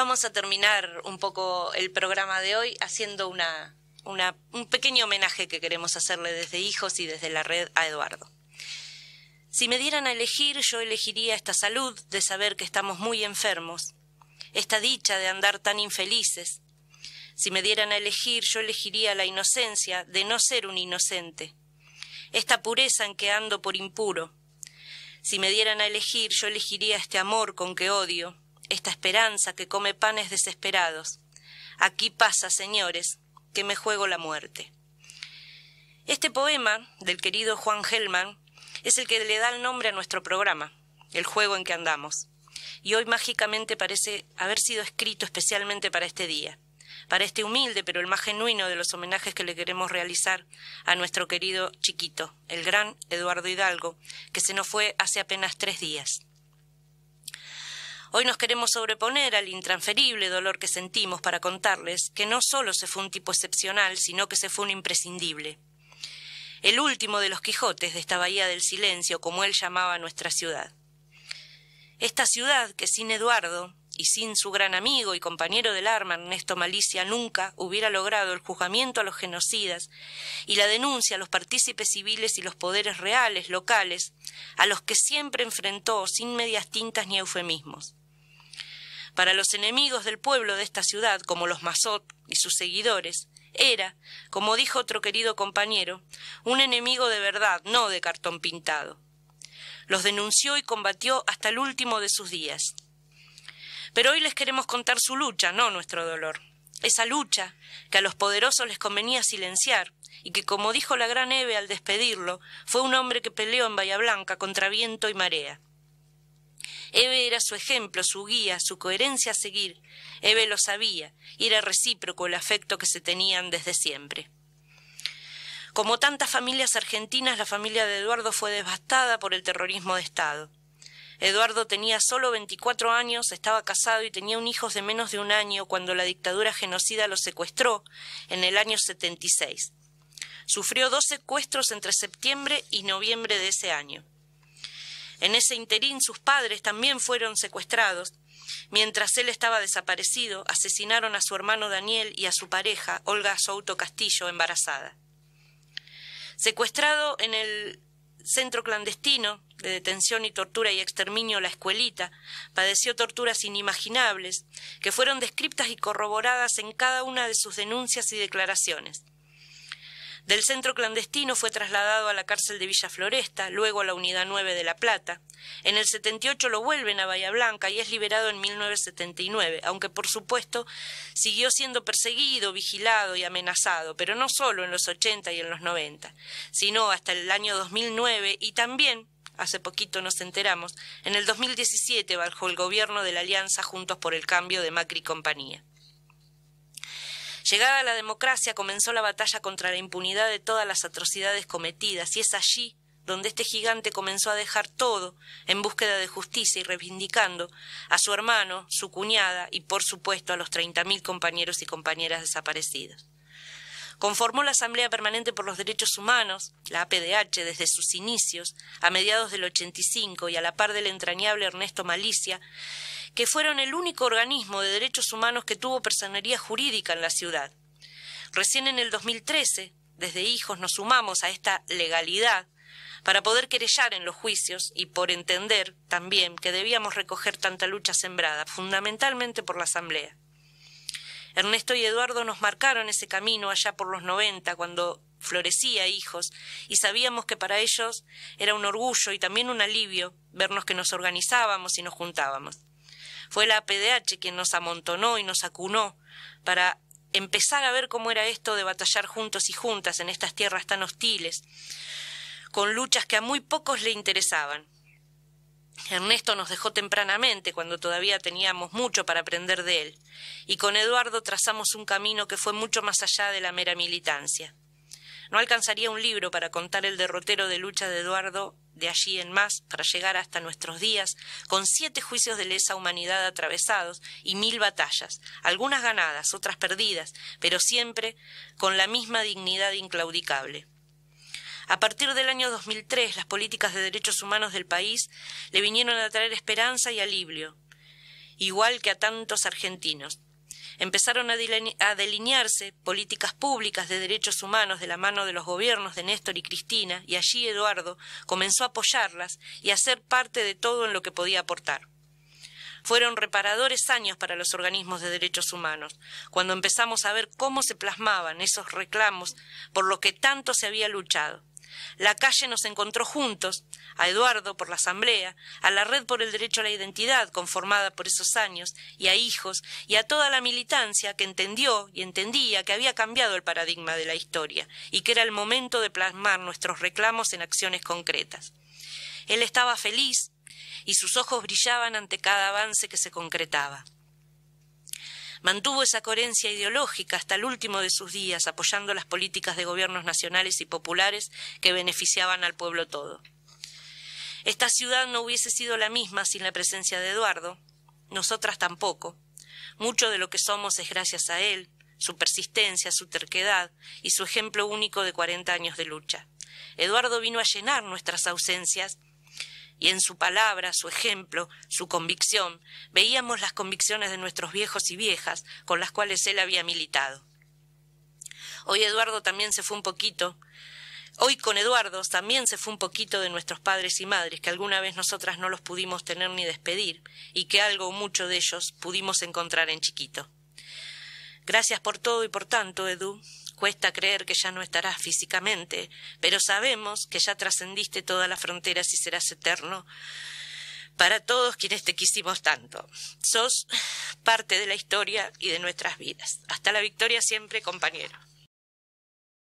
Vamos a terminar un poco el programa de hoy haciendo una, un pequeño homenaje que queremos hacerle desde Hijos y desde la red a Eduardo. Si me dieran a elegir, yo elegiría esta salud de saber que estamos muy enfermos, esta dicha de andar tan infelices. Si me dieran a elegir, yo elegiría la inocencia de no ser un inocente, esta pureza en que ando por impuro. Si me dieran a elegir, yo elegiría este amor con que odio, esta esperanza que come panes desesperados. Aquí pasa, señores, que me juego la muerte. Este poema del querido Juan Gelman es el que le da el nombre a nuestro programa, el juego en que andamos, y hoy mágicamente parece haber sido escrito especialmente para este día, para este humilde pero el más genuino de los homenajes que le queremos realizar a nuestro querido chiquito, el gran Eduardo Hidalgo, que se nos fue hace apenas tres días. Hoy nos queremos sobreponer al intransferible dolor que sentimos para contarles que no solo se fue un tipo excepcional, sino que se fue un imprescindible. El último de los Quijotes de esta Bahía del Silencio, como él llamaba nuestra ciudad. Esta ciudad que sin Eduardo y sin su gran amigo y compañero del arma Ernesto Malicia nunca hubiera logrado el juzgamiento a los genocidas y la denuncia a los partícipes civiles y los poderes reales locales, a los que siempre enfrentó sin medias tintas ni eufemismos. Para los enemigos del pueblo de esta ciudad, como los Mazot y sus seguidores, era, como dijo otro querido compañero, un enemigo de verdad, no de cartón pintado. Los denunció y combatió hasta el último de sus días. Pero hoy les queremos contar su lucha, no nuestro dolor. Esa lucha que a los poderosos les convenía silenciar y que, como dijo la gran Eve al despedirlo, fue un hombre que peleó en Bahía Blanca contra viento y marea. Eve era su ejemplo, su guía, su coherencia a seguir. Eve lo sabía, y era recíproco el afecto que se tenían desde siempre. Como tantas familias argentinas, la familia de Eduardo fue devastada por el terrorismo de Estado. Eduardo tenía solo 24 años, estaba casado y tenía un hijo de menos de un año cuando la dictadura genocida lo secuestró en el año 76. Sufrió dos secuestros entre septiembre y noviembre de ese año. En ese interín sus padres también fueron secuestrados. Mientras él estaba desaparecido, asesinaron a su hermano Daniel y a su pareja, Olga Souto Castillo, embarazada. Secuestrado en el centro clandestino de detención y tortura y exterminio La Escuelita, padeció torturas inimaginables, que fueron descriptas y corroboradas en cada una de sus denuncias y declaraciones. Del centro clandestino fue trasladado a la cárcel de Villa Floresta, luego a la Unidad 9 de La Plata. En el 78 lo vuelven a Bahía Blanca y es liberado en 1979, aunque por supuesto siguió siendo perseguido, vigilado y amenazado, pero no solo en los 80 y en los 90, sino hasta el año 2009 y también hace poquito nos enteramos, en el 2017 bajo el gobierno de la Alianza Juntos por el Cambio de Macri y compañía. Llegada la democracia comenzó la batalla contra la impunidad de todas las atrocidades cometidas, y es allí donde este gigante comenzó a dejar todo en búsqueda de justicia y reivindicando a su hermano, su cuñada y, por supuesto, a los 30.000 compañeros y compañeras desaparecidos. Conformó la Asamblea Permanente por los Derechos Humanos, la APDH, desde sus inicios, a mediados del 85 y a la par del entrañable Ernesto Malicia, que fueron el único organismo de derechos humanos que tuvo personería jurídica en la ciudad. Recién en el 2013, desde hijos nos sumamos a esta legalidad para poder querellar en los juicios y por entender también que debíamos recoger tanta lucha sembrada, fundamentalmente por la Asamblea. Ernesto y Eduardo nos marcaron ese camino allá por los 90, cuando florecía hijos, y sabíamos que para ellos era un orgullo y también un alivio vernos que nos organizábamos y nos juntábamos. Fue la PDH quien nos amontonó y nos acunó para empezar a ver cómo era esto de batallar juntos y juntas en estas tierras tan hostiles, con luchas que a muy pocos le interesaban. Ernesto nos dejó tempranamente, cuando todavía teníamos mucho para aprender de él, y con Eduardo trazamos un camino que fue mucho más allá de la mera militancia. No alcanzaría un libro para contar el derrotero de lucha de Eduardo de allí en más para llegar hasta nuestros días, con siete juicios de lesa humanidad atravesados y mil batallas, algunas ganadas, otras perdidas, pero siempre con la misma dignidad inclaudicable. A partir del año 2003, las políticas de derechos humanos del país le vinieron a traer esperanza y alivio, igual que a tantos argentinos, Empezaron a delinearse políticas públicas de derechos humanos de la mano de los gobiernos de Néstor y Cristina, y allí Eduardo comenzó a apoyarlas y a ser parte de todo en lo que podía aportar. Fueron reparadores años para los organismos de derechos humanos, cuando empezamos a ver cómo se plasmaban esos reclamos por los que tanto se había luchado la calle nos encontró juntos, a Eduardo por la Asamblea, a la Red por el Derecho a la Identidad, conformada por esos años, y a hijos, y a toda la militancia que entendió y entendía que había cambiado el paradigma de la historia, y que era el momento de plasmar nuestros reclamos en acciones concretas. Él estaba feliz, y sus ojos brillaban ante cada avance que se concretaba. Mantuvo esa coherencia ideológica hasta el último de sus días, apoyando las políticas de gobiernos nacionales y populares que beneficiaban al pueblo todo. Esta ciudad no hubiese sido la misma sin la presencia de Eduardo, nosotras tampoco. Mucho de lo que somos es gracias a él, su persistencia, su terquedad y su ejemplo único de 40 años de lucha. Eduardo vino a llenar nuestras ausencias y en su palabra, su ejemplo, su convicción, veíamos las convicciones de nuestros viejos y viejas con las cuales él había militado. Hoy Eduardo también se fue un poquito, Hoy con Eduardo también se fue un poquito de nuestros padres y madres, que alguna vez nosotras no los pudimos tener ni despedir, y que algo o mucho de ellos pudimos encontrar en chiquito. Gracias por todo y por tanto, Edu. Cuesta creer que ya no estarás físicamente, pero sabemos que ya trascendiste todas las fronteras y serás eterno para todos quienes te quisimos tanto. Sos parte de la historia y de nuestras vidas. Hasta la victoria siempre, compañero.